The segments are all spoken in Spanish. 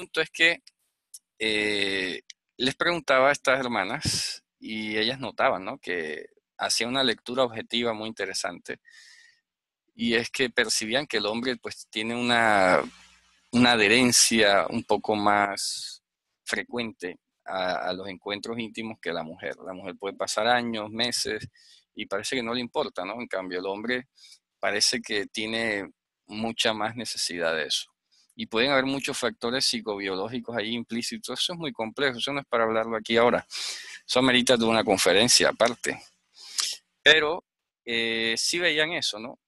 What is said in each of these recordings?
punto es que eh, les preguntaba a estas hermanas y ellas notaban que hacía una lectura objetiva muy interesante y es que percibían que el hombre pues tiene una, una adherencia un poco más frecuente a, los encuentros íntimos que la mujer. La mujer puede pasar años, meses y parece que no le importa, En cambio, el hombre parece que tiene mucha más necesidad de eso y pueden haber muchos factores psicobiológicos ahí implícitos. Eso es muy complejo, eso no es para hablarlo aquí ahora. Eso merita de una conferencia aparte. Pero eh, sí veían eso, ¿no?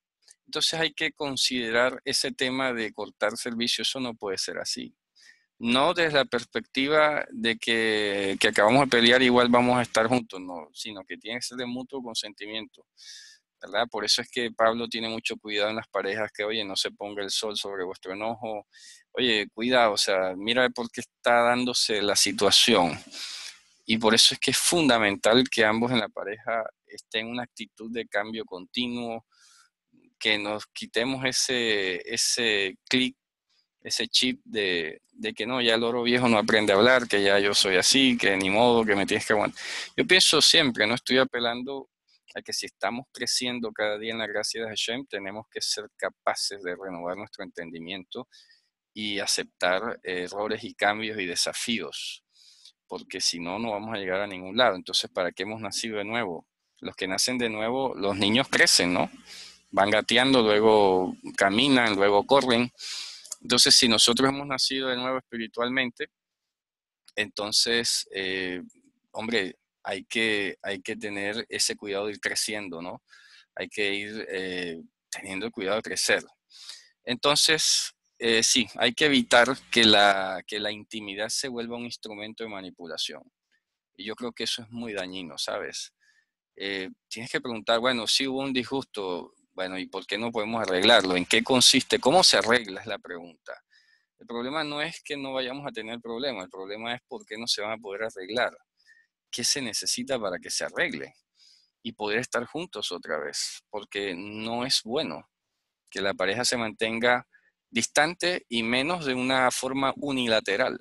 Entonces hay que considerar ese tema de cortar servicio, eso no puede ser así. No desde la perspectiva de que, acabamos de pelear, igual vamos a estar juntos, no, sino que tiene que ser de mutuo consentimiento. Por eso es que Pablo tiene mucho cuidado en las parejas que, oye, no se ponga el sol sobre vuestro enojo, oye, cuidado, o sea, mira por qué está dándose la situación. Y por eso es que es fundamental que ambos en la pareja estén en una actitud de cambio continuo, que nos quitemos ese, ese clic, ese chip de, de que no, ya el oro viejo no aprende a hablar, que ya yo soy así, que ni modo, que me tienes que aguantar. Yo pienso siempre, no estoy apelando a que si estamos creciendo cada día en la gracia de Hashem, tenemos que ser capaces de renovar nuestro entendimiento y aceptar errores y cambios y desafíos, porque si no, no vamos a llegar a ningún lado. Entonces, ¿para qué hemos nacido de nuevo? Los que nacen de nuevo, los niños crecen, ¿no? Van gateando, luego caminan, luego corren. Entonces, si nosotros hemos nacido de nuevo espiritualmente, entonces, eh, hombre, hay que, hay que tener ese cuidado de ir creciendo, ¿no? Hay que ir eh, teniendo el cuidado de crecer. Entonces, eh, sí, hay que evitar que la, que la intimidad se vuelva un instrumento de manipulación. Y yo creo que eso es muy dañino, ¿sabes? Eh, tienes que preguntar, bueno, si hubo un disgusto, bueno, ¿y por qué no podemos arreglarlo? ¿En qué consiste? ¿Cómo se arregla? Es la pregunta. El problema no es que no vayamos a tener problemas, el problema es por qué no se van a poder arreglar qué se necesita para que se arregle y poder estar juntos otra vez, porque no es bueno que la pareja se mantenga distante y menos de una forma unilateral,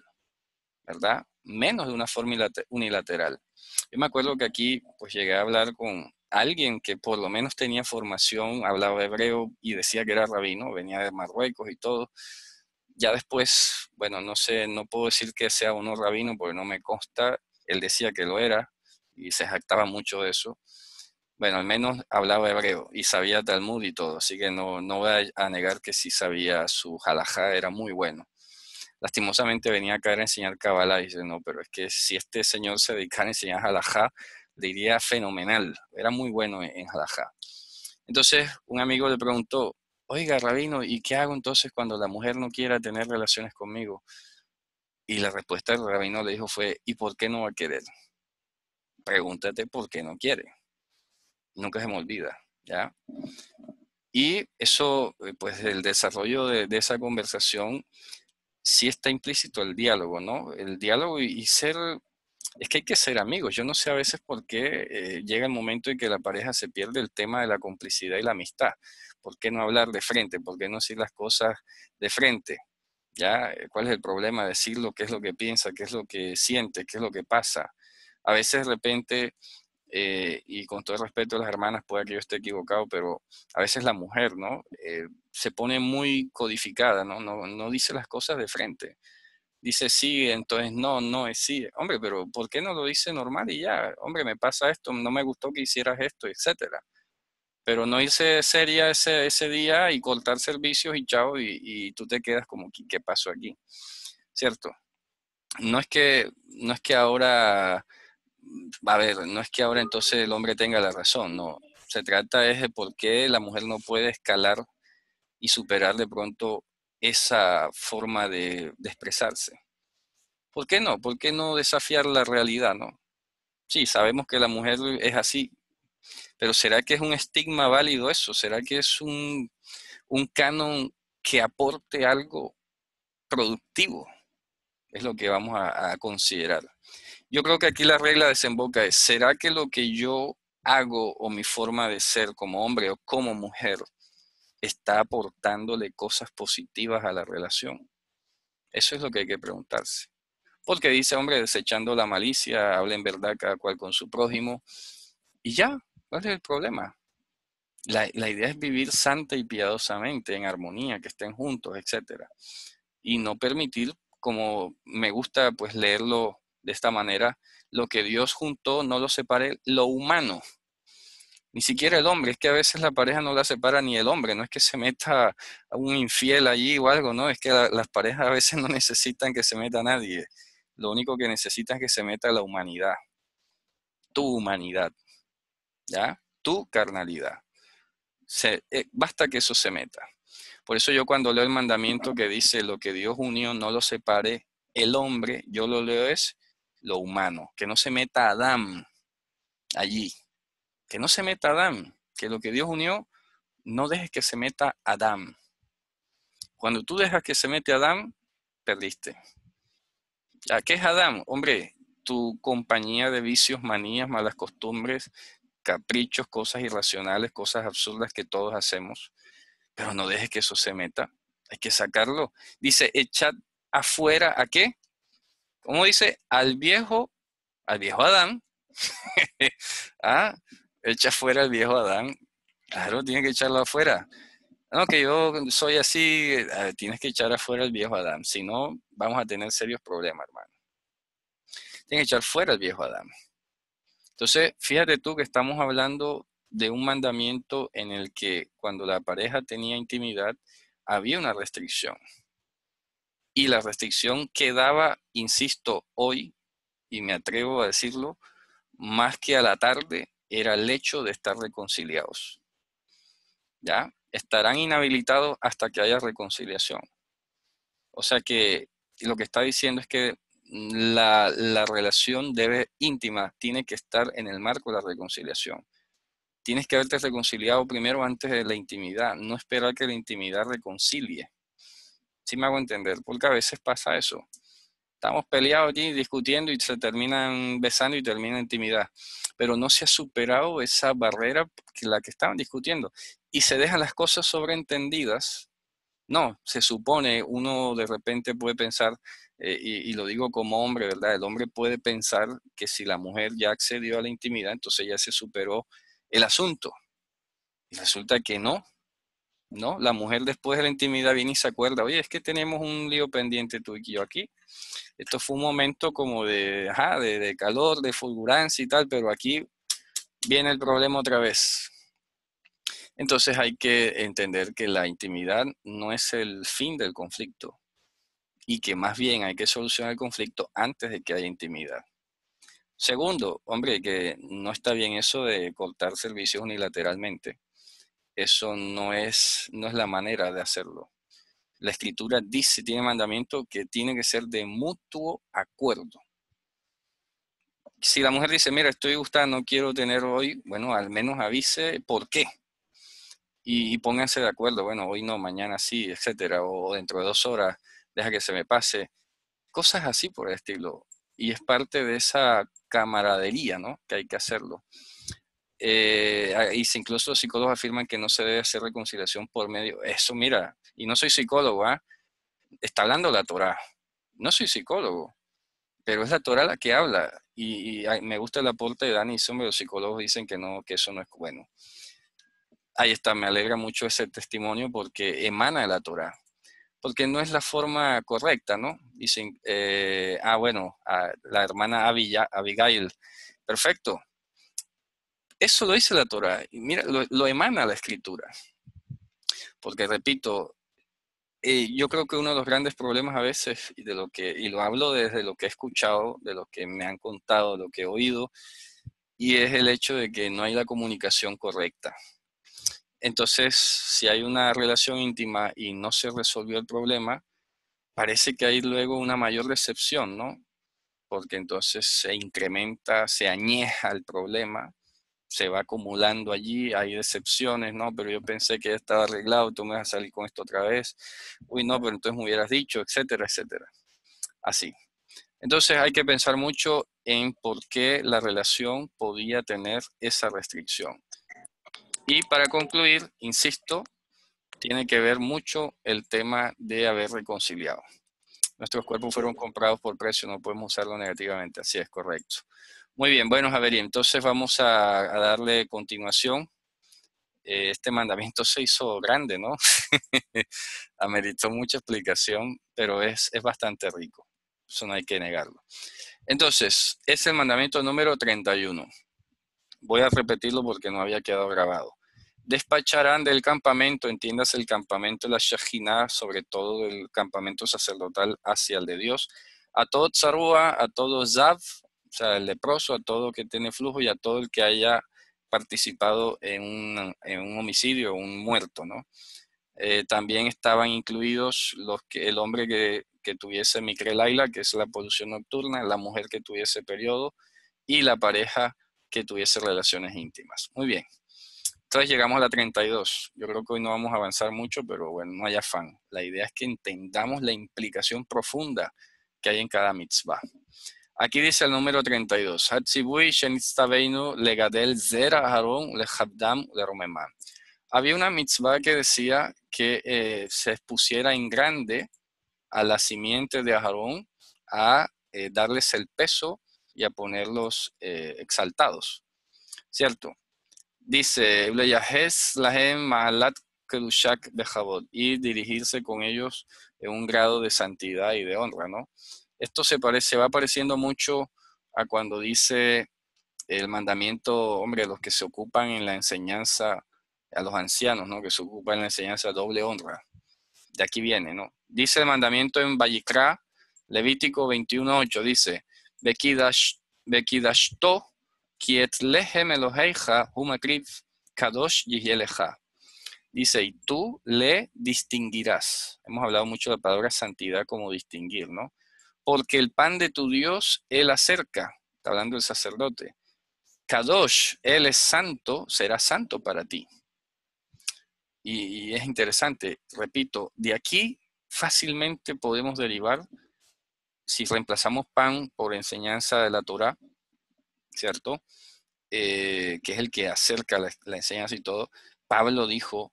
¿verdad? Menos de una forma unilateral. Yo me acuerdo que aquí pues llegué a hablar con alguien que por lo menos tenía formación, hablaba hebreo y decía que era rabino, venía de Marruecos y todo. Ya después, bueno, no sé, no puedo decir que sea uno rabino porque no me consta él decía que lo era y se jactaba mucho de eso. Bueno, al menos hablaba hebreo y sabía Talmud y todo, así que no, no voy a negar que sí sabía su halajá, era muy bueno. Lastimosamente venía a caer a enseñar Kabbalah y dice, no, pero es que si este señor se dedicara a enseñar halajá, le iría fenomenal, era muy bueno en, en halajá. Entonces un amigo le preguntó, oiga, rabino, ¿y qué hago entonces cuando la mujer no quiera tener relaciones conmigo? Y la respuesta del rabino le dijo fue, ¿y por qué no va a querer? Pregúntate por qué no quiere. Nunca se me olvida, ¿ya? Y eso, eh, pues el desarrollo de, esa conversación sí está implícito el diálogo, ¿no? El diálogo y, ser, es que hay que ser amigos. Yo no sé a veces por qué eh, llega el momento en que la pareja se pierde el tema de la complicidad y la amistad. ¿Por qué no hablar de frente? ¿Por qué no decir las cosas de frente? ¿ya? Eh, ¿Cuál es el problema? Decirlo, qué es lo que piensa, qué es lo que siente, qué es lo que pasa. A veces de repente, eh, y con todo el respeto a las hermanas, puede que yo esté equivocado, pero a veces la mujer, ¿no? Eh, se pone muy codificada, ¿no? ¿no? No dice las cosas de frente. Dice sí, entonces no, no es sí. Hombre, pero ¿por qué no lo dice normal y ya? Hombre, me pasa esto, no me gustó que hicieras esto, etcétera pero no irse seria ese, ese día y cortar servicios y chao, y, tú te quedas como, ¿qué pasó aquí? ¿Cierto? No es que, no es que ahora, mm, a ver, no es que ahora entonces el hombre tenga la razón, no. Se trata es de por qué la mujer no puede escalar y superar de pronto esa forma de, de expresarse. ¿Por qué no? ¿Por qué no desafiar la realidad, no? Sí, sabemos que la mujer es así, pero ¿será que es un estigma válido eso? ¿Será que es un, canon que aporte algo productivo? Es lo que vamos a, considerar. Yo creo que aquí la regla desemboca es, ¿será que lo que yo hago o mi forma de ser como hombre o como mujer está aportándole cosas positivas a la relación? Eso es lo que hay que preguntarse. Porque dice, hombre, desechando la malicia, en verdad cada cual con su prójimo y ya. ¿Cuál es el problema? La, idea es vivir santa y piadosamente, en armonía, que estén juntos, etc. Y no permitir, como me gusta pues leerlo de esta manera, lo que Dios juntó no lo separe lo humano. Ni siquiera el hombre, es que a veces la pareja no la separa ni el hombre, no es que se meta a un infiel allí o algo, no, es que las parejas a veces no necesitan que se meta a nadie, lo único que necesitan es que se meta la humanidad, tu humanidad. ¿ya? Tu carnalidad. Se, eh, basta que eso se meta. Por eso yo cuando leo el mandamiento que dice lo que Dios unió no lo separe el hombre, yo lo leo es lo humano, que no se meta Adán allí, que no se meta Adán, que lo que Dios unió no dejes que se meta Adán. Cuando tú dejas que se mete Adán, perdiste. ¿A qué es Adán? Hombre, tu compañía de vicios, manías, malas costumbres, caprichos, cosas irracionales, cosas absurdas que todos hacemos, pero no dejes que eso se meta, hay que sacarlo. Dice, echad afuera a qué? ¿Cómo dice? Al viejo, al viejo Adán. ah, echa afuera al viejo Adán. Claro, tiene que echarlo afuera. No, que yo soy así, eh, ah, tienes que echar afuera al viejo Adán, si no vamos a tener serios problemas, hermano. Tienes que echar fuera al viejo Adán. Entonces, fíjate tú que estamos hablando de un mandamiento en el que cuando la pareja tenía intimidad había una restricción. Y la restricción quedaba, insisto, hoy, y me atrevo a decirlo, más que a la tarde, era el hecho de estar reconciliados. ¿Ya? Estarán inhabilitados hasta que haya reconciliación. O sea que lo que está diciendo es que la, relación debe íntima, tiene que estar en el marco de la reconciliación. Tienes que haberte reconciliado primero antes de la intimidad, no esperar que la intimidad reconcilie. Sí me hago entender, porque a veces pasa eso. Estamos peleados allí, discutiendo y se terminan besando y termina intimidad. Pero no se ha superado esa barrera que la que estaban discutiendo. Y se dejan las cosas sobreentendidas. No, se supone, uno de repente puede pensar, eh, y, lo digo como hombre, ¿verdad? El hombre puede pensar que si la mujer ya accedió a la intimidad, entonces ya se superó el asunto. Y resulta que no, ¿no? La mujer después de la intimidad viene y se acuerda, oye, es que tenemos un lío pendiente tú y yo aquí. Esto fue un momento como de, de, de calor, de fulgurancia y tal, pero aquí viene el problema otra vez. Entonces hay que entender que la intimidad no es el fin del conflicto, y que más bien hay que solucionar el conflicto antes de que haya intimidad. Segundo, hombre, que no está bien eso de cortar servicios unilateralmente. Eso no es, no es la manera de hacerlo. La escritura dice, tiene mandamiento que tiene que ser de mutuo acuerdo. Si la mujer dice, mira, estoy gustada, no quiero tener hoy, bueno, al menos avise por qué. Y, pónganse de acuerdo, bueno, hoy no, mañana sí, etcétera, o dentro de dos horas deja que se me pase, cosas así por el estilo. Y es parte de esa camaradería, ¿no? Que hay que hacerlo. Eh, y si incluso los psicólogos afirman que no se debe hacer reconciliación por medio. Eso, mira, y no soy psicólogo, ¿ah? está hablando la Torah. No soy psicólogo, pero es la Torah la que habla. Y, me gusta el aporte de Dani Sommer, los psicólogos dicen que no, que eso no es bueno. Ahí está, me alegra mucho ese testimonio porque emana de la Torah porque pues, no es la forma correcta, ¿no? Dicen, eh, ah, bueno, la hermana Abigail, perfecto. Eso lo dice la Torah, y mira, lo, emana la escritura. Porque, repito, eh, yo creo que uno de los grandes problemas a veces, y, de lo que, y lo hablo desde lo que he escuchado, de lo que me han contado, de lo que he oído, y es el hecho de que no hay la comunicación correcta. Entonces, si hay una relación íntima y no se resolvió el problema, parece que hay luego una mayor decepción, ¿no? Porque entonces se incrementa, se añeja el problema, se va acumulando allí, hay decepciones, ¿no? Pero yo pensé que estaba arreglado, tú me vas a salir con esto otra vez, uy, no, pero entonces me hubieras dicho, etcétera, etcétera. Así. Entonces hay que pensar mucho en por qué la relación podía tener esa restricción. Y para concluir, insisto, tiene que ver mucho el tema de haber reconciliado. Nuestros cuerpos fueron comprados por precio, no podemos usarlo negativamente, así es correcto. Muy bien, bueno, Javier, entonces vamos a, darle continuación. Eh, este mandamiento se hizo grande, ¿no? Ameritó mucha explicación, pero es, es bastante rico, eso no hay que negarlo. Entonces, es el mandamiento número 31. Voy a repetirlo porque no había quedado grabado despacharán del campamento, entiendas el campamento de la Shahinah, sobre todo el campamento sacerdotal hacia el de Dios, a todo Tzarúa, a todo Zav, o sea, el leproso, a todo que tiene flujo y a todo el que haya participado en un, homicidio, un muerto, ¿no? Eh, también estaban incluidos los que, el hombre que, tuviese tuviese micrelaila, que es la polución nocturna, la mujer que tuviese periodo y la pareja que tuviese relaciones íntimas. Muy bien. Entonces llegamos a la 32. Yo creo que hoy no vamos a avanzar mucho, pero bueno, no hay afán. La idea es que entendamos la implicación profunda que hay en cada mitzvah. Aquí dice el número 32. Había una mitzvah que decía que eh, se expusiera en grande a la simiente de Aharón a eh, darles el peso y a ponerlos eh, exaltados. ¿Cierto? Dice, de y dirigirse con ellos en un grado de santidad y de honra, ¿no? Esto se parece, va pareciendo mucho a cuando dice el mandamiento, hombre, los que se ocupan en la enseñanza, a los ancianos, ¿no? Que se ocupan en la enseñanza doble honra. De aquí viene, ¿no? Dice el mandamiento en Vallicrá, Levítico 21.8, dice, Bekidashto Dice, y tú le distinguirás. Hemos hablado mucho de la palabra santidad como distinguir, ¿no? Porque el pan de tu Dios, él acerca. Está hablando el sacerdote. Kadosh, él es santo, será santo para ti. Y, y es interesante, repito, de aquí fácilmente podemos derivar, si reemplazamos pan por enseñanza de la Torah, ¿cierto? Eh, que es el que acerca la, enseñanza y todo, Pablo dijo,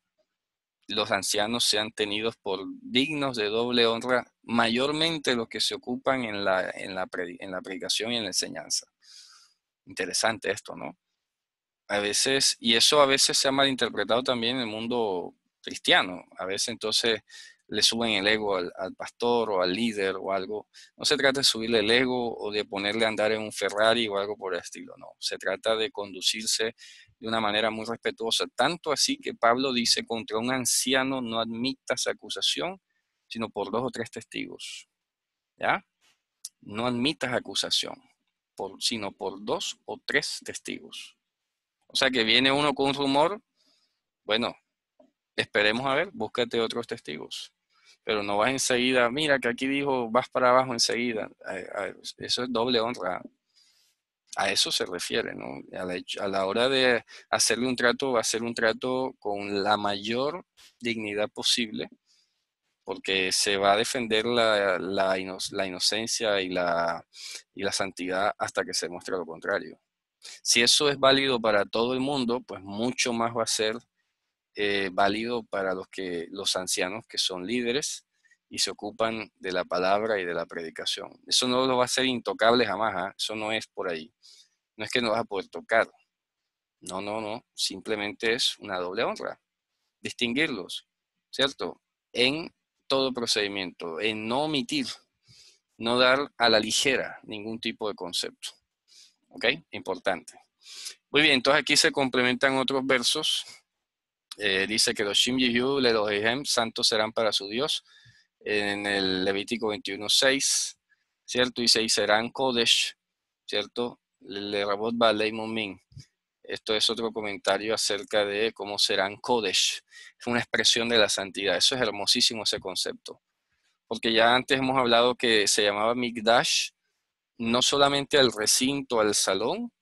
los ancianos sean tenidos por dignos de doble honra, mayormente los que se ocupan en la, en la, en la predicación y en la enseñanza. Interesante esto, ¿no? A veces, y eso a veces se ha malinterpretado también en el mundo cristiano. A veces entonces le suben el ego al, pastor o al líder o algo. No se trata de subirle el ego o de ponerle a andar en un Ferrari o algo por el estilo, no. Se trata de conducirse de una manera muy respetuosa. Tanto así que Pablo dice, contra un anciano no admitas acusación, sino por dos o tres testigos. ¿Ya? No admitas acusación, sino por dos o tres testigos. O sea que viene uno con un rumor, bueno, esperemos a ver, búscate otros testigos pero no vas enseguida, mira que aquí dijo, vas para abajo enseguida. Eso es doble honra. A eso se refiere, ¿no? A la, hora de hacerle un trato, va a ser un trato con la mayor dignidad posible, porque se va a defender la, inocencia y la, y la santidad hasta que se muestre lo contrario. Si eso es válido para todo el mundo, pues mucho más va a ser eh, válido para los, que, los ancianos que son líderes y se ocupan de la palabra y de la predicación. Eso no lo va a ser intocable jamás, ¿ah? eso no es por ahí. No es que no vas a poder tocar. No, no, no. Simplemente es una doble honra. Distinguirlos, ¿cierto? En todo procedimiento, en no omitir, no dar a la ligera ningún tipo de concepto. ¿Ok? Importante. Muy bien, entonces aquí se complementan otros versos eh, dice que los Shim Yu, le los Ejem, santos serán para su Dios, en el Levítico 21.6, ¿cierto? Y seis serán Kodesh, ¿cierto? Le Rabot Balei min. Esto es otro comentario acerca de cómo serán Kodesh. Es una expresión de la santidad. Eso es hermosísimo ese concepto. Porque ya antes hemos hablado que se llamaba mikdash no solamente al recinto, al salón,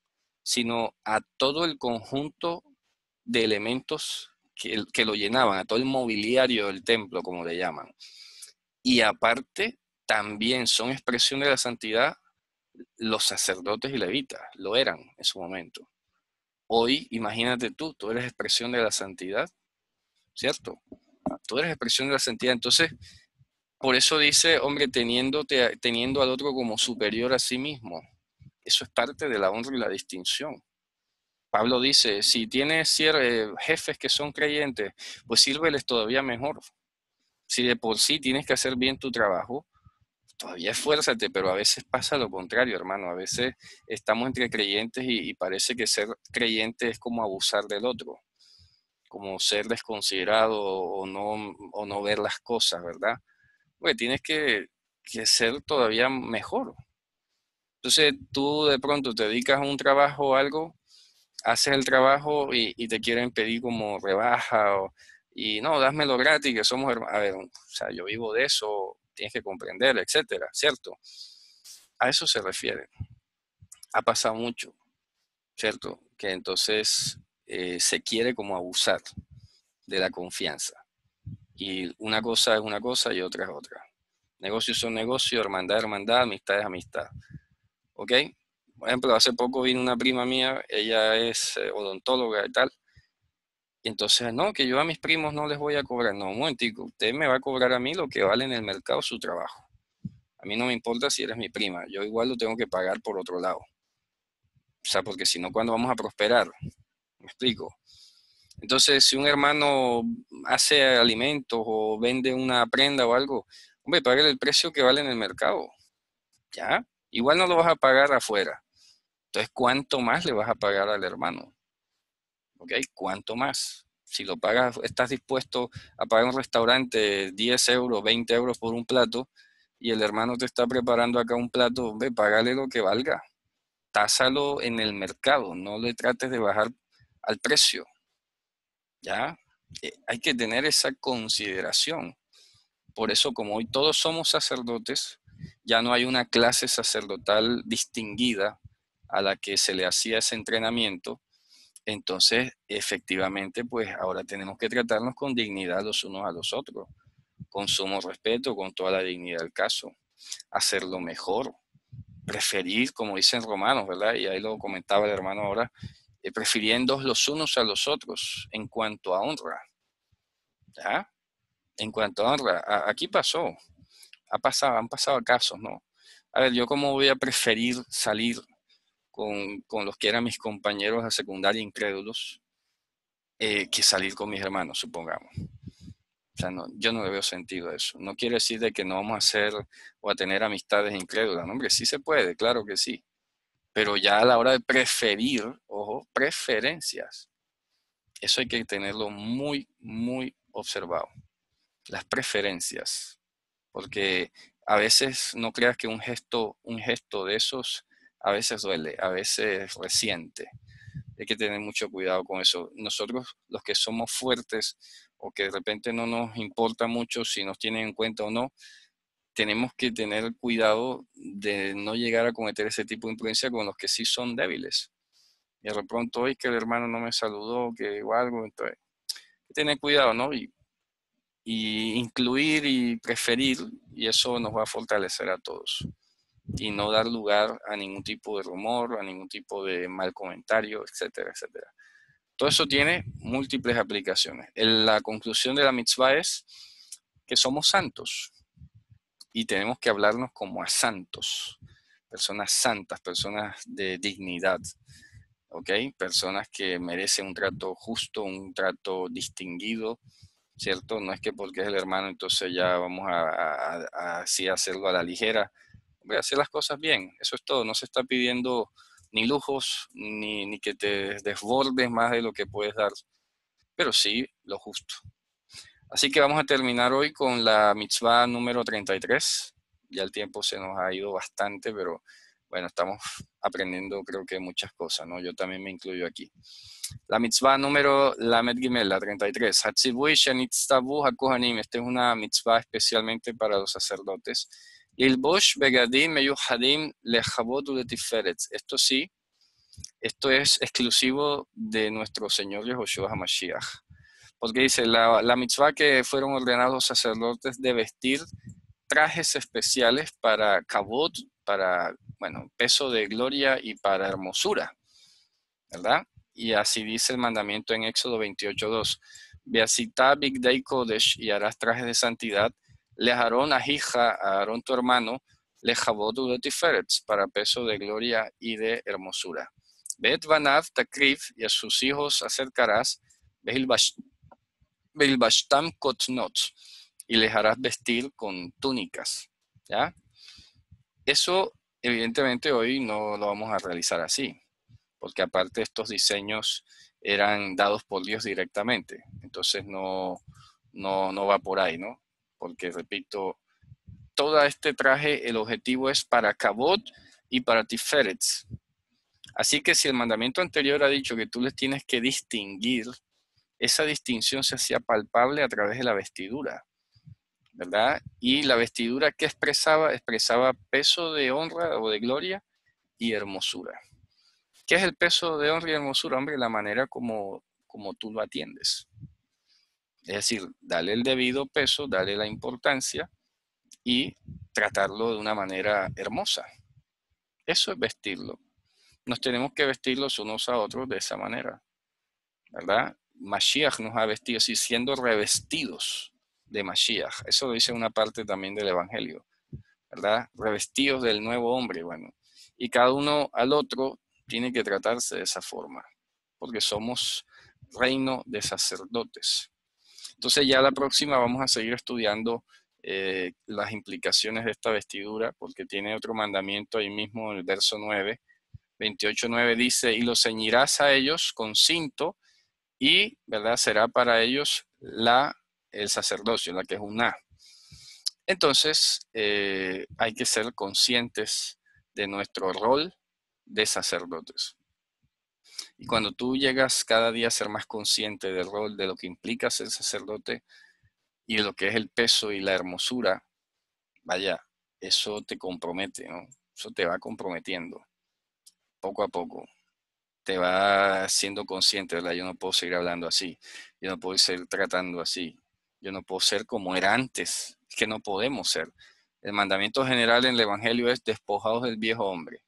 sino a todo el conjunto de elementos que, lo llenaban, a todo el mobiliario del templo, como le llaman. Y aparte, también son expresión de la santidad los sacerdotes y levitas, lo eran en su momento. Hoy, imagínate tú, tú eres expresión de la santidad, ¿cierto? Tú eres expresión de la santidad. Entonces, por eso dice, hombre, teniendo al otro como superior a sí mismo. Eso es parte de la honra y la distinción. Pablo dice, si tienes eh, jefes que son creyentes, pues sírveles todavía mejor. Si de por sí tienes que hacer bien tu trabajo, todavía esfuérzate, pero a veces pasa lo contrario, hermano. A veces estamos entre creyentes y, parece que ser creyente es como abusar del otro, como ser desconsiderado o no, o no ver las cosas, ¿verdad? Pues tienes que, que ser todavía mejor. Entonces tú de pronto te dedicas a un trabajo o algo haces el trabajo y, te quieren pedir como rebaja o, y no, dámelo gratis, que somos hermanos. A ver, o sea, yo vivo de eso, tienes que comprender, etcétera, ¿cierto? A eso se refiere. Ha pasado mucho, ¿cierto? Que entonces eh, se quiere como abusar de la confianza. Y una cosa es una cosa y otra es otra. Negocios son negocios, hermandad es hermandad, amistad es amistad. ¿Ok? Por ejemplo, hace poco vino una prima mía, ella es eh, odontóloga y tal, y entonces, no, que yo a mis primos no les voy a cobrar. No, un momentico, usted me va a cobrar a mí lo que vale en el mercado su trabajo. A mí no me importa si eres mi prima, yo igual lo tengo que pagar por otro lado. O sea, porque si no, ¿cuándo vamos a prosperar? ¿Me explico? Entonces, si un hermano hace alimentos o vende una prenda o algo, hombre, pague el precio que vale en el mercado. ¿Ya? Igual no lo vas a pagar afuera. Entonces, ¿cuánto más le vas a pagar al hermano? ¿Ok? ¿Cuánto más? Si lo pagas, estás dispuesto a pagar un restaurante 10 euros, 20 euros por un plato y el hermano te está preparando acá un plato, ve, págale lo que valga. Tásalo en el mercado, no le trates de bajar al precio. ¿Ya? Eh, hay que tener esa consideración. Por eso, como hoy todos somos sacerdotes, ya no hay una clase sacerdotal distinguida a la que se le hacía ese entrenamiento, entonces efectivamente pues ahora tenemos que tratarnos con dignidad los unos a los otros, con sumo respeto, con toda la dignidad del caso, hacerlo mejor, preferir, como dicen romanos, ¿verdad? Y ahí lo comentaba el hermano ahora, eh, prefiriendo los unos a los otros en cuanto a honra. ¿Ya? En cuanto a honra, aquí pasó, ha pasado, han pasado casos, ¿no? A ver, yo cómo voy a preferir salir con, los que eran mis compañeros de secundaria incrédulos eh, que salir con mis hermanos, supongamos. O sea, no, yo no le veo sentido a eso. No quiere decir de que no vamos a hacer o a tener amistades incrédulas. hombre, sí se puede, claro que sí. Pero ya a la hora de preferir, ojo, preferencias, eso hay que tenerlo muy, muy observado. Las preferencias. Porque a veces no creas que un gesto, un gesto de esos a veces duele, a veces resiente. Hay que tener mucho cuidado con eso. Nosotros, los que somos fuertes o que de repente no nos importa mucho si nos tienen en cuenta o no, tenemos que tener cuidado de no llegar a cometer ese tipo de imprudencia con los que sí son débiles. Y de pronto hoy que el hermano no me saludó, que o algo, entonces, hay que tener cuidado, ¿no? y incluir y preferir, y eso nos va a fortalecer a todos y no dar lugar a ningún tipo de rumor, a ningún tipo de mal comentario, etcétera, etcétera. Todo eso tiene múltiples aplicaciones. La conclusión de la mitzvah es que somos santos y tenemos que hablarnos como a santos, personas santas, personas de dignidad, ¿ok? Personas que merecen un trato justo, un trato distinguido, ¿cierto? No es que porque es el hermano entonces ya vamos a, a así hacerlo a la ligera, voy a hacer las cosas bien. Eso es todo. No se está pidiendo ni lujos, ni, ni que te desbordes más de lo que puedes dar, pero sí lo justo. Así que vamos a terminar hoy con la mitzvah número 33. Ya el tiempo se nos ha ido bastante, pero bueno, estamos aprendiendo creo que muchas cosas, ¿no? Yo también me incluyo aquí. La mitzvah número Lamed la 33. Esta es una mitzvah especialmente para los sacerdotes Lilbosh Begadim Meyuhadim Lejabot Uletiferet. Esto sí, esto es exclusivo de nuestro Señor Yehoshua HaMashiach. Porque dice, la, la mitzvah que fueron ordenados sacerdotes de vestir trajes especiales para kabot, para, bueno, peso de gloria y para hermosura, ¿verdad? Y así dice el mandamiento en Éxodo 28.2, Beasita Big Day Kodesh y harás trajes de santidad le harón a hija, a tu hermano, le para peso de gloria y de hermosura. Bet vanav Takrif y a sus hijos acercarás, Behilbashtam Kotnot, y les harás vestir con túnicas. ¿Ya? Eso, evidentemente, hoy no lo vamos a realizar así, porque aparte estos diseños eran dados por Dios directamente, entonces no, no, no va por ahí, ¿no? porque repito, todo este traje, el objetivo es para Kabot y para Tiferet. Así que si el mandamiento anterior ha dicho que tú les tienes que distinguir, esa distinción se hacía palpable a través de la vestidura, ¿verdad? Y la vestidura que expresaba, expresaba peso de honra o de gloria y hermosura. ¿Qué es el peso de honra y hermosura? Hombre, la manera como, como tú lo atiendes, es decir, darle el debido peso, darle la importancia y tratarlo de una manera hermosa. Eso es vestirlo. Nos tenemos que vestir los unos a otros de esa manera. ¿Verdad? Mashiach nos ha vestido así, siendo revestidos de Mashiach. Eso lo dice una parte también del Evangelio. ¿Verdad? Revestidos del nuevo hombre, bueno. Y cada uno al otro tiene que tratarse de esa forma, porque somos reino de sacerdotes. Entonces ya la próxima vamos a seguir estudiando eh, las implicaciones de esta vestidura, porque tiene otro mandamiento ahí mismo en el verso 9. 28.9 dice, y lo ceñirás a ellos con cinto, y, ¿verdad? Será para ellos la, el sacerdocio, la que es una. Entonces, eh, hay que ser conscientes de nuestro rol de sacerdotes. Y cuando tú llegas cada día a ser más consciente del rol, de lo que implica ser sacerdote y de lo que es el peso y la hermosura, vaya, eso te compromete, ¿no? Eso te va comprometiendo poco a poco. Te va siendo consciente, la Yo no puedo seguir hablando así, yo no puedo seguir tratando así, yo no puedo ser como era antes, es que no podemos ser. El mandamiento general en el Evangelio es despojados del viejo hombre,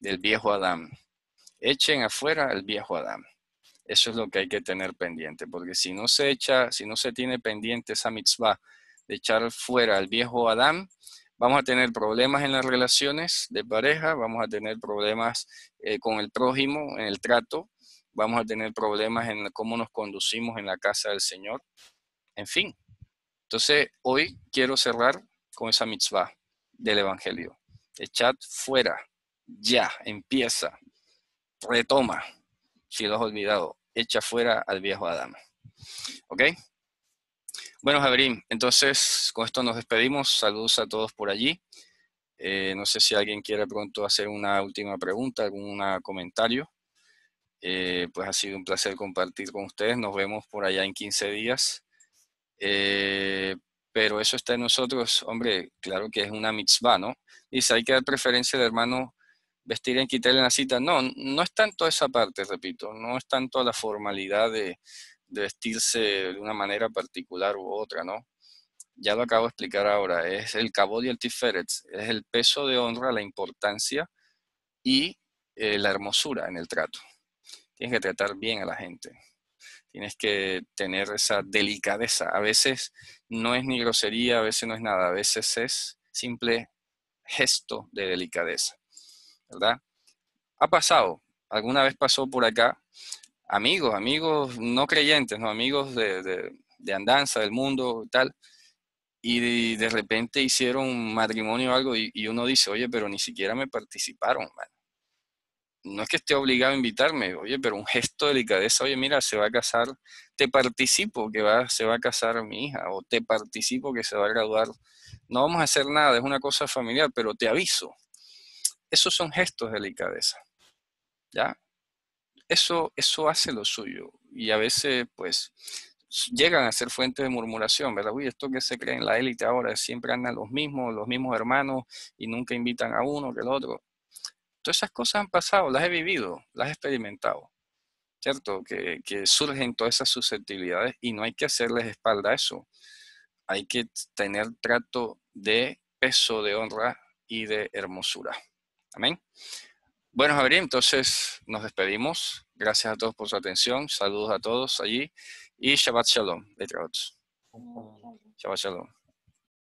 del viejo Adán, echen afuera al viejo Adán. Eso es lo que hay que tener pendiente, porque si no se echa, si no se tiene pendiente esa mitzvah de echar fuera al viejo Adán, vamos a tener problemas en las relaciones de pareja, vamos a tener problemas eh, con el prójimo, en el trato, vamos a tener problemas en cómo nos conducimos en la casa del Señor, en fin. Entonces, hoy quiero cerrar con esa mitzvah del Evangelio. Echad fuera, ya, empieza retoma, si lo has olvidado, echa fuera al viejo Adán. ¿Ok? Bueno, Javier entonces con esto nos despedimos. Saludos a todos por allí. Eh, no sé si alguien quiere pronto hacer una última pregunta, algún comentario. Eh, pues ha sido un placer compartir con ustedes. Nos vemos por allá en 15 días. Eh, pero eso está en nosotros, hombre, claro que es una mitzvah, ¿no? Dice, hay que dar preferencia de hermano vestir en quitele la cita. No, no es tanto esa parte, repito, no es tanto la formalidad de, vestirse de una manera particular u otra, ¿no? Ya lo acabo de explicar ahora, es el cabo y el tiferet, es el peso de honra, la importancia y eh, la hermosura en el trato. Tienes que tratar bien a la gente, tienes que tener esa delicadeza. A veces no es ni grosería, a veces no es nada, a veces es simple gesto de delicadeza. ¿verdad? Ha pasado, alguna vez pasó por acá, amigos, amigos no creyentes, ¿no? amigos de, de, andanza, del mundo, tal, y de, repente hicieron un matrimonio o algo y, uno dice, oye, pero ni siquiera me participaron, No es que esté obligado a invitarme, oye, pero un gesto de delicadeza, oye, mira, se va a casar, te participo que va, se va a casar mi hija, o te participo que se va a graduar. No vamos a hacer nada, es una cosa familiar, pero te aviso, esos son gestos de delicadeza. ¿Ya? Eso, eso hace lo suyo. Y a veces, pues, llegan a ser fuentes de murmuración, ¿verdad? Uy, esto que se cree en la élite ahora, siempre andan los mismos, los mismos hermanos y nunca invitan a uno que al otro. Todas esas cosas han pasado, las he vivido, las he experimentado, ¿cierto? Que, que surgen todas esas susceptibilidades y no hay que hacerles espalda a eso. Hay que tener trato de peso, de honra y de hermosura. Amén. Bueno, Javier, entonces nos despedimos. Gracias a todos por su atención. Saludos a todos allí y Shabbat Shalom. Shabbat Shalom.